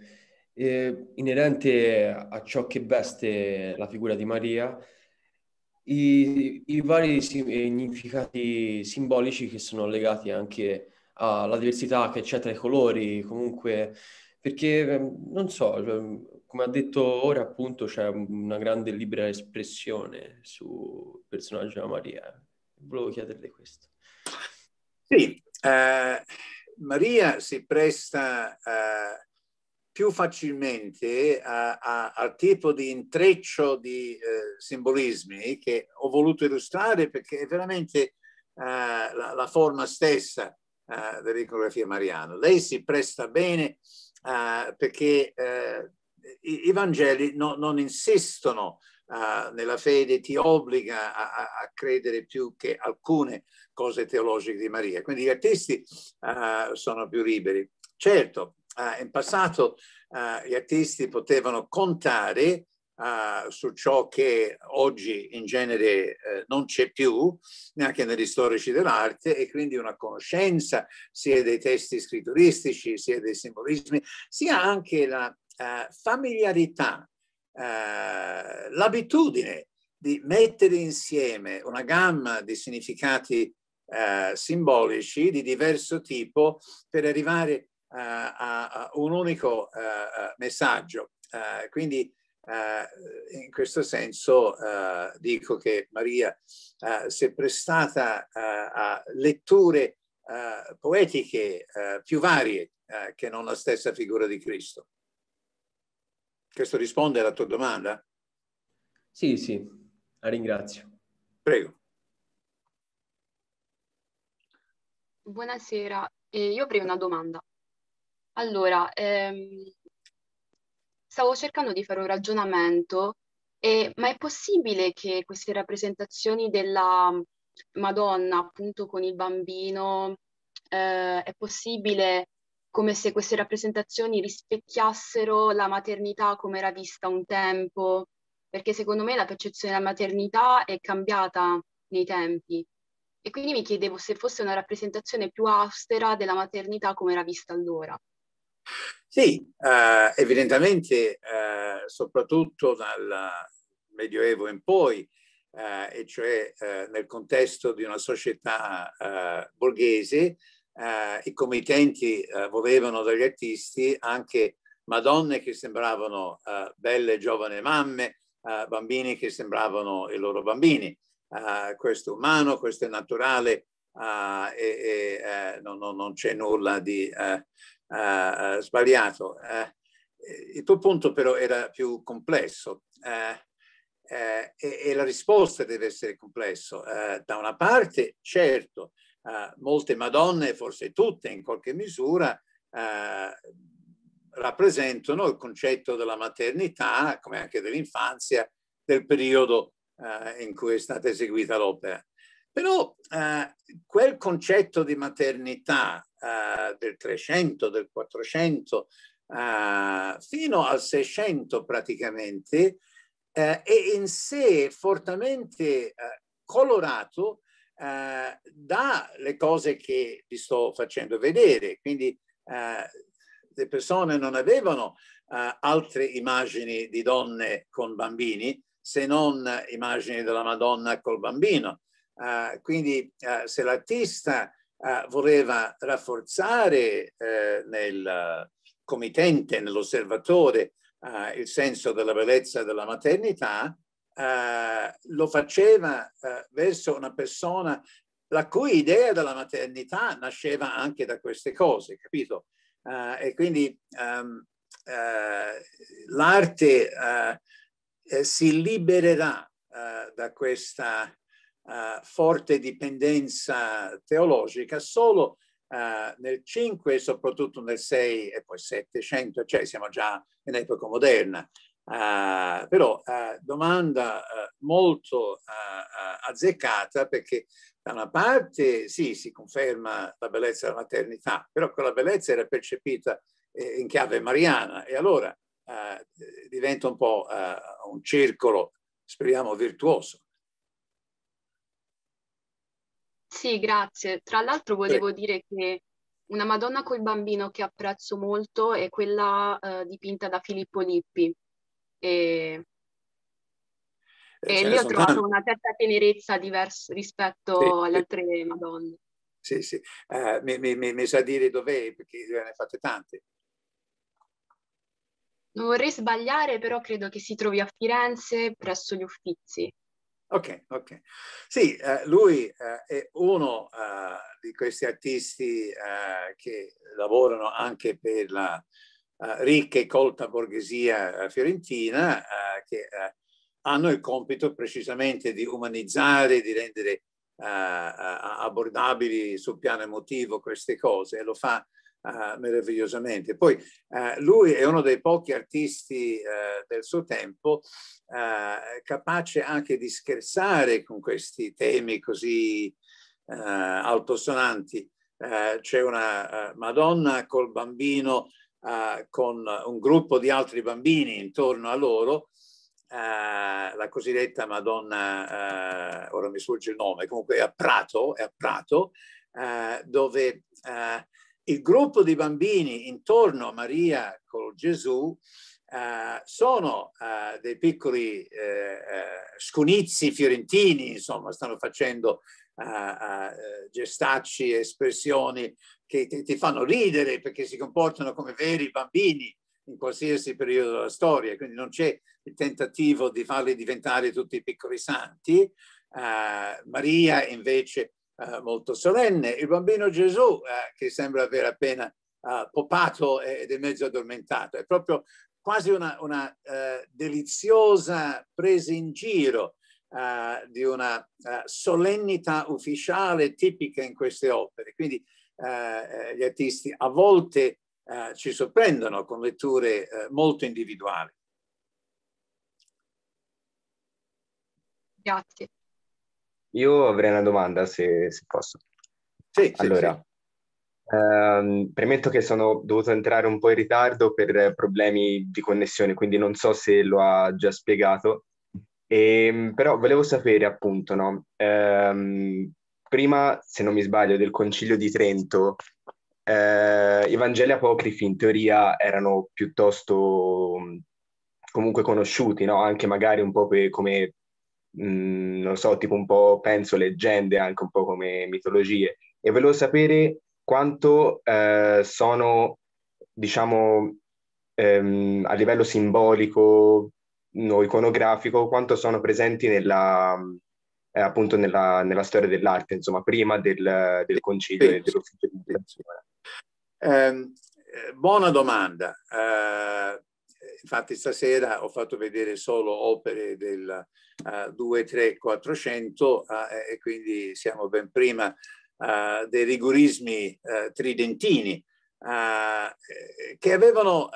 eh, inerente a ciò che veste la figura di Maria, i, i vari eh, significati simbolici che sono legati anche alla diversità che c'è tra i colori, comunque, perché ehm, non so, ehm, come ha detto ora appunto c'è una grande libera espressione sul personaggio della Maria. Volevo chiederle questo. Sì, eh, Maria si presta eh, più facilmente a, a, al tipo di intreccio di eh, simbolismi che ho voluto illustrare perché è veramente eh, la, la, forma stessa eh, dell'iconografia mariana. Lei si presta bene eh, perché eh, i, i, Vangeli no, non insistono eh, nella fede, ti obbliga a, a, credere più che alcune cose teologiche di Maria. Quindi gli artisti sono più liberi. Certo, eh, in passato eh, gli artisti potevano contare eh, su ciò che oggi in genere non c'è più, neanche negli storici dell'arte, e quindi una conoscenza sia dei testi scritturistici, sia dei simbolismi, sia anche la familiarità, l'abitudine di mettere insieme una gamma di significati simbolici di diverso tipo per arrivare a eh, a un unico eh, eh, messaggio. quindi in questo senso dico che Maria si è prestata a letture poetiche più varie che non la stessa figura di Cristo. Questo risponde alla tua domanda? Sì, sì, la ringrazio. Prego. Buonasera, eh, io avrei una domanda. Allora, ehm, stavo cercando di fare un ragionamento, eh, ma è possibile che queste rappresentazioni della Madonna appunto con il bambino, eh, è possibile come se queste rappresentazioni rispecchiassero la maternità come era vista un tempo? Perché secondo me la percezione della maternità è cambiata nei tempi. E quindi mi chiedevo se fosse una rappresentazione più austera della maternità come era vista allora. Sì, eh, evidentemente, eh, soprattutto dal Medioevo in poi, eh, e cioè eh, nel contesto di una società eh, borghese, eh, i committenti volevano dagli artisti anche madonne che sembravano belle giovani mamme, bambini che sembravano i loro bambini. questo è umano, questo è naturale e, e non, non c'è nulla di uh, sbagliato. Uh, il tuo punto però era più complesso e, e, la risposta deve essere complessa. da una parte, certo, molte Madonne, forse tutte in qualche misura, rappresentano il concetto della maternità, come anche dell'infanzia, del periodo in cui è stata eseguita l'opera. Però eh, quel concetto di maternità eh, del 300, del 400, eh, fino al 600 praticamente, eh, è in sé fortemente eh, colorato eh, dalle cose che vi sto facendo vedere. Quindi le persone non avevano altre immagini di donne con bambini se non immagini della Madonna col bambino. quindi se l'artista eh, voleva rafforzare eh, nel comitente, nell'osservatore, eh, il senso della bellezza della maternità, eh, lo faceva eh, verso una persona la cui idea della maternità nasceva anche da queste cose, capito? Eh, e quindi um, l'arte si libererà da questa eh, forte dipendenza teologica solo eh, nel 5 e soprattutto nel 6 e poi 700, cioè siamo già in epoca moderna. Uh, però uh, domanda uh, molto azzeccata perché da una parte sì, si conferma la bellezza della maternità, però quella bellezza era percepita eh, in chiave mariana e allora diventa un po' un circolo, speriamo, virtuoso. Sì, grazie. Tra l'altro volevo Prego. dire che una Madonna col bambino che apprezzo molto è quella eh, dipinta da Filippo Lippi. E, eh, e lì ho trovato tanti. una certa tenerezza diversa rispetto sì, alle altre Madonne. Sì, sì. Uh, mi, mi, mi, sa dire dov'è, perché ne fatte tante. Non vorrei sbagliare, però credo che si trovi a Firenze presso gli Uffizi. Ok, ok. Sì, eh, lui eh, è uno eh, di questi artisti eh, che lavorano anche per la eh, ricca e colta borghesia eh, fiorentina, che hanno il compito precisamente di umanizzare, di rendere abbordabili sul piano emotivo queste cose e lo fa Uh, meravigliosamente. Poi uh, lui è uno dei pochi artisti uh, del suo tempo eh, capace anche di scherzare con questi temi così altosonanti. c'è una Madonna col bambino con un gruppo di altri bambini intorno a loro. la cosiddetta Madonna, ora mi sfugge il nome, comunque è a Prato, è a Prato dove il gruppo di bambini intorno a Maria con Gesù Uh, sono uh, dei piccoli uh, scunizi fiorentini, insomma, stanno facendo gestacci, espressioni che ti, ti, fanno ridere perché si comportano come veri bambini in qualsiasi periodo della storia, quindi non c'è il tentativo di farli diventare tutti piccoli santi. Maria invece eh, molto solenne. Il bambino Gesù, eh, che sembra aver appena eh, popato ed è mezzo addormentato, è proprio quasi una, una eh, deliziosa presa in giro eh, di una solennità ufficiale tipica in queste opere. Quindi gli artisti a volte ci sorprendono con letture molto individuali. Grazie. Io avrei una domanda se, se posso. Sì, allora, sì, ehm, premetto che sono dovuto entrare un po' in ritardo per problemi di connessione, quindi non so se lo ha già spiegato, e, ehm, però volevo sapere appunto, no? ehm, prima, se non mi sbaglio, del Concilio di Trento, eh, i Vangeli apocrifi in teoria erano piuttosto mm, comunque conosciuti, no? anche magari un po' per, come Mhmm, non so, tipo un po', penso, leggende, anche un po' come mitologie. E volevo sapere quanto eh, sono, diciamo, ehm, a livello simbolico o iconografico, quanto sono presenti nella, eh, appunto nella, nella, storia dell'arte, insomma, prima del, del concilio sì, dell'ufficio di educazione. Ehm, eh, buona domanda. Eh, infatti stasera ho fatto vedere solo opere del uh, 2, 3, 400 uh, e quindi siamo ben prima uh, dei rigorismi eh, tridentini eh, che avevano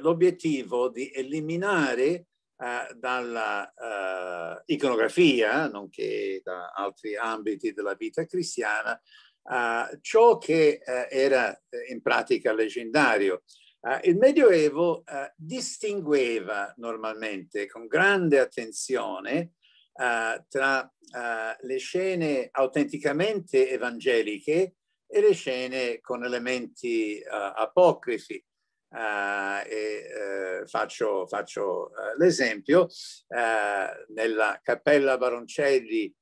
l'obiettivo di eliminare dalla iconografia, nonché da altri ambiti della vita cristiana, ciò che era in pratica leggendario, eh, il Medioevo eh, distingueva normalmente con grande attenzione eh, tra le scene autenticamente evangeliche e le scene con elementi apocrifi. Uh, e, uh, faccio, faccio uh, l'esempio, nella Cappella Baroncelli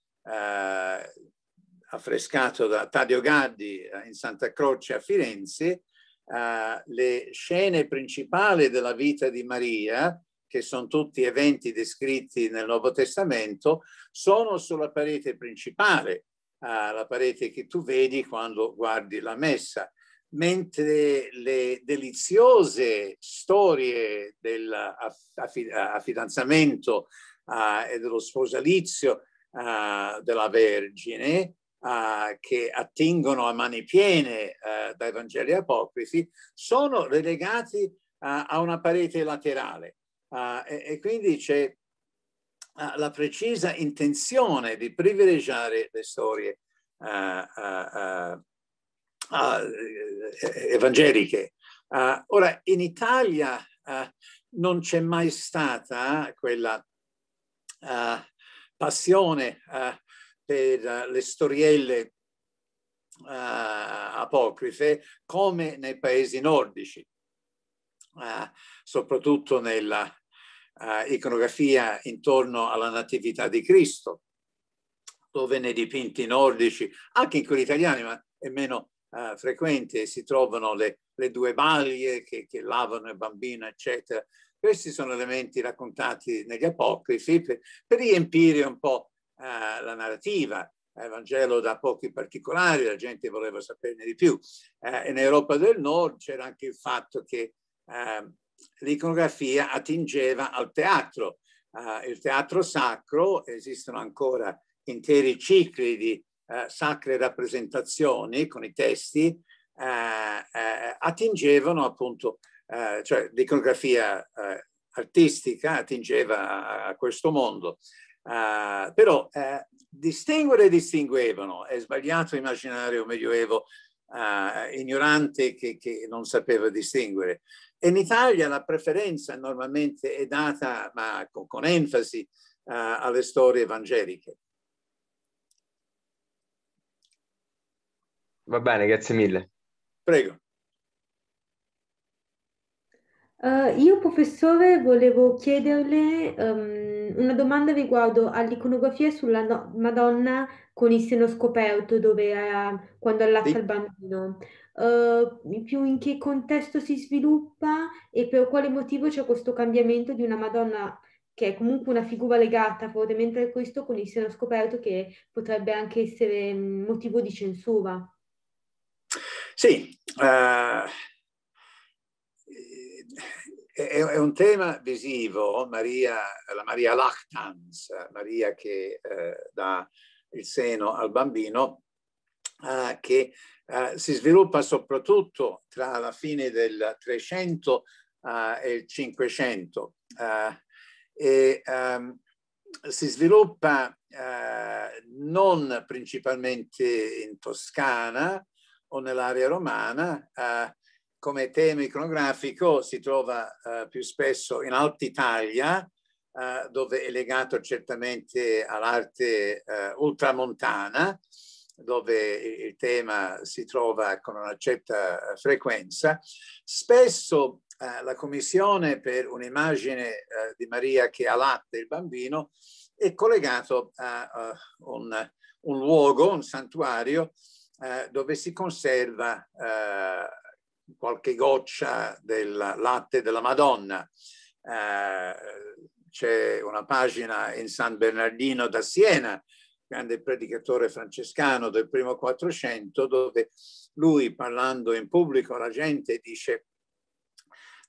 affrescato da Taddeo Gaddi in Santa Croce a Firenze uh, le scene principali della vita di Maria, che sono tutti eventi descritti nel Nuovo Testamento, sono sulla parete principale, uh, la parete che tu vedi quando guardi la messa, mentre le deliziose storie dell'affidanzamento uh, eh, e dello sposalizio della Vergine uh, che attingono a mani piene uh, dai Vangeli apocrifi, sono relegati uh, a una parete laterale ah, e, e, quindi c'è ah, la precisa intenzione di privilegiare le storie ah, eh, evangeliche. ora, in Italia non c'è mai stata quella passione uh, per eh, le storielle uh, apocrife come nei paesi nordici, uh, soprattutto nella uh, iconografia intorno alla Natività di Cristo, dove nei dipinti nordici, anche in quelli italiani, ma è meno frequente, si trovano le, le due maglie che, che lavano il bambino, eccetera. Questi sono elementi raccontati negli apocrifi per, per riempire un po' Eh, la narrativa, eh, il Vangelo da pochi particolari, la gente voleva saperne di più. Eh, in Europa del Nord c'era anche il fatto che eh, l'iconografia attingeva al teatro. Eh, il teatro sacro, esistono ancora interi cicli di eh, sacre rappresentazioni con i testi, attingevano appunto, cioè l'iconografia artistica attingeva a, a questo mondo. Uh, però eh, distinguere e distinguevano, è sbagliato immaginare un medioevo uh, ignorante che, che, non sapeva distinguere. in Italia la preferenza normalmente è data, ma con, con enfasi, uh, alle storie evangeliche. Va bene, grazie mille. Prego. Uh, io, professore, volevo chiederle um, una domanda riguardo all'iconografia sulla no- Madonna con il seno scoperto, dove era quando allatta sì. il bambino. Uh, più in che contesto si sviluppa e per quale motivo c'è questo cambiamento di una Madonna che è comunque una figura legata fortemente a questo con il seno scoperto che potrebbe anche essere mm, motivo di censura. Sì, uh è, è un tema visivo, Maria, la Maria Lactans, Maria che eh, dà il seno al bambino, eh, che eh, si sviluppa soprattutto tra la fine del 300 eh, e il 500 eh, e ehm, si sviluppa eh, non principalmente in Toscana o nell'area romana, eh, come tema iconografico si trova eh, più spesso in Alta Italia, eh, dove è legato certamente all'arte eh, ultramontana, dove il tema si trova con una certa frequenza. Spesso eh, la Commissione per un'immagine eh, di Maria che allatta il bambino è collegato a un, un luogo, un santuario, dove si conserva qualche goccia del latte della Madonna. Eh, c'è una pagina in San Bernardino da Siena, grande predicatore francescano del primo Quattrocento, dove lui parlando in pubblico alla gente dice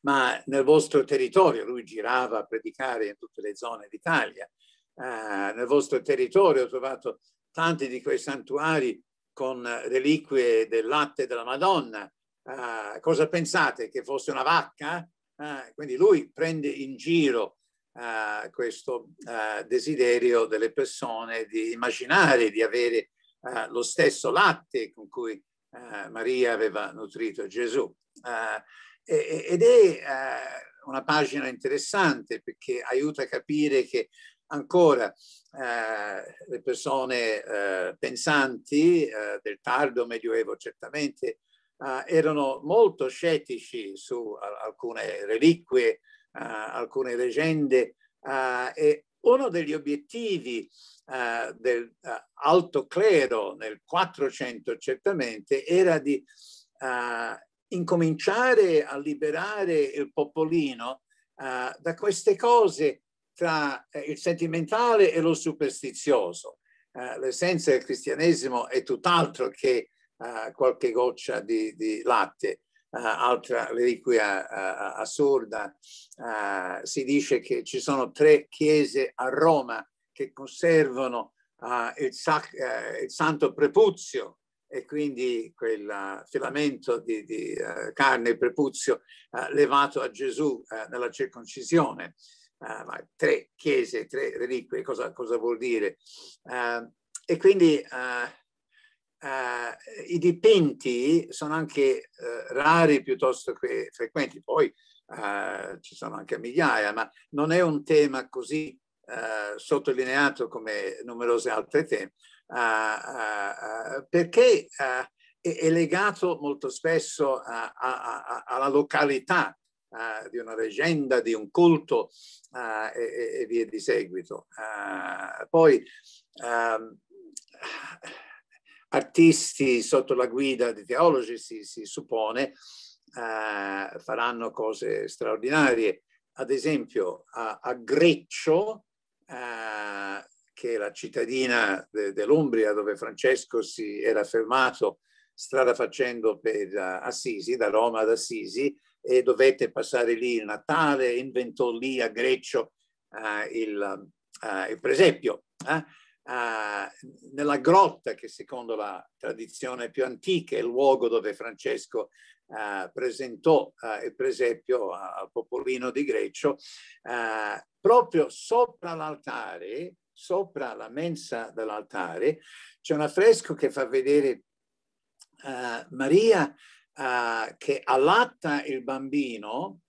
ma nel vostro territorio, lui girava a predicare in tutte le zone d'Italia, eh, nel vostro territorio ho trovato tanti di quei santuari con reliquie del latte della Madonna, uh, cosa pensate che fosse una vacca? Uh, quindi lui prende in giro uh, questo desiderio delle persone di immaginare di avere lo stesso latte con cui Maria aveva nutrito Gesù. ed è una pagina interessante perché aiuta a capire che ancora eh, le persone eh, pensanti eh, del tardo medioevo certamente uh, erano molto scettici su alcune reliquie, uh, alcune leggende ah, e uno degli obiettivi dell'alto clero nel 400 certamente era di incominciare a liberare il popolino da queste cose tra eh, il sentimentale e lo superstizioso. Uh, l'essenza del cristianesimo è tutt'altro che eh, qualche goccia di, di latte. Uh, altra reliquia uh, assurda, uh, si dice che ci sono tre chiese a Roma che conservano il, sac, il, santo prepuzio e quindi quel filamento di, di carne prepuzio levato a Gesù nella circoncisione. tre chiese, tre reliquie, cosa, cosa vuol dire? e quindi eh, i dipinti sono anche eh, rari piuttosto che frequenti, poi eh, ci sono anche migliaia, ma non è un tema così eh, sottolineato come numerose altre temi, perché è, legato molto spesso a, a, a, alla località uh, di una leggenda, di un culto uh, e, e, via di seguito. Uh, poi um, artisti sotto la guida di teologi, si, si suppone, eh, faranno cose straordinarie. Ad esempio a, a Greccio, eh, che è la cittadina de, dell'Umbria dove Francesco si era fermato strada facendo per eh, Assisi, da Roma ad Assisi, e dovette passare lì il Natale, inventò lì a Greccio eh, il, eh, il, presepio. Eh uh, nella grotta che secondo la tradizione più antica è il luogo dove Francesco uh, presentò ah, il presepio al Popolino di Greccio, proprio sopra l'altare, sopra la mensa dell'altare, c'è un affresco che fa vedere Maria che allatta il bambino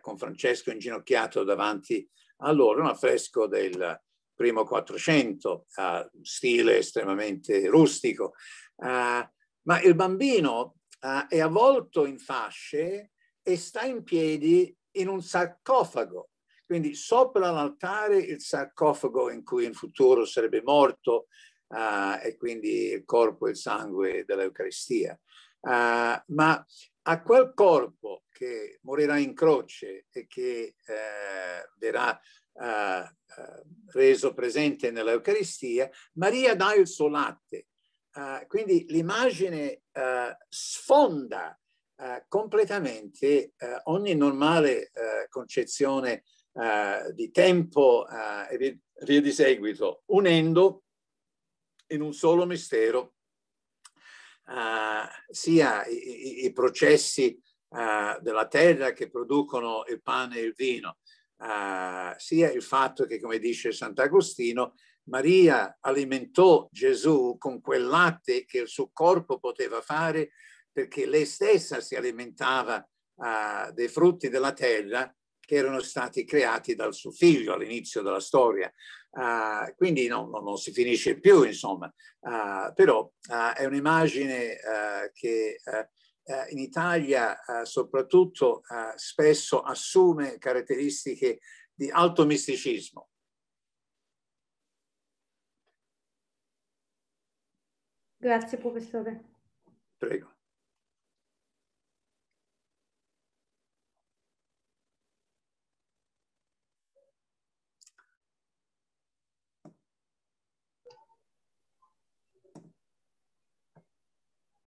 con Francesco inginocchiato davanti a loro, un affresco del primo Quattrocento, uh, stile estremamente rustico, uh, ma il bambino uh, è avvolto in fasce e sta in piedi in un sarcofago, quindi sopra l'altare il sarcofago in cui in futuro sarebbe morto eh, e quindi il corpo e il sangue dell'Eucaristia. ma a quel corpo che morirà in croce e che verrà eh, eh, reso presente nell'Eucaristia, Maria dà il suo latte. Eh, quindi l'immagine eh, sfonda eh, completamente ogni normale concezione di tempo e via di seguito, unendo in un solo mistero Uh, sia i, i, i processi uh, della terra che producono il pane e il vino, eh, sia il fatto che, come dice Sant'Agostino, Maria alimentò Gesù con quel latte che il suo corpo poteva fare perché lei stessa si alimentava eh, dei frutti della terra che erano stati creati dal suo figlio all'inizio della storia. Uh, quindi no, no, non si finisce più, insomma, uh, però uh, è un'immagine che eh, in Italia eh, soprattutto eh, spesso assume caratteristiche di alto misticismo. Grazie professore. Prego.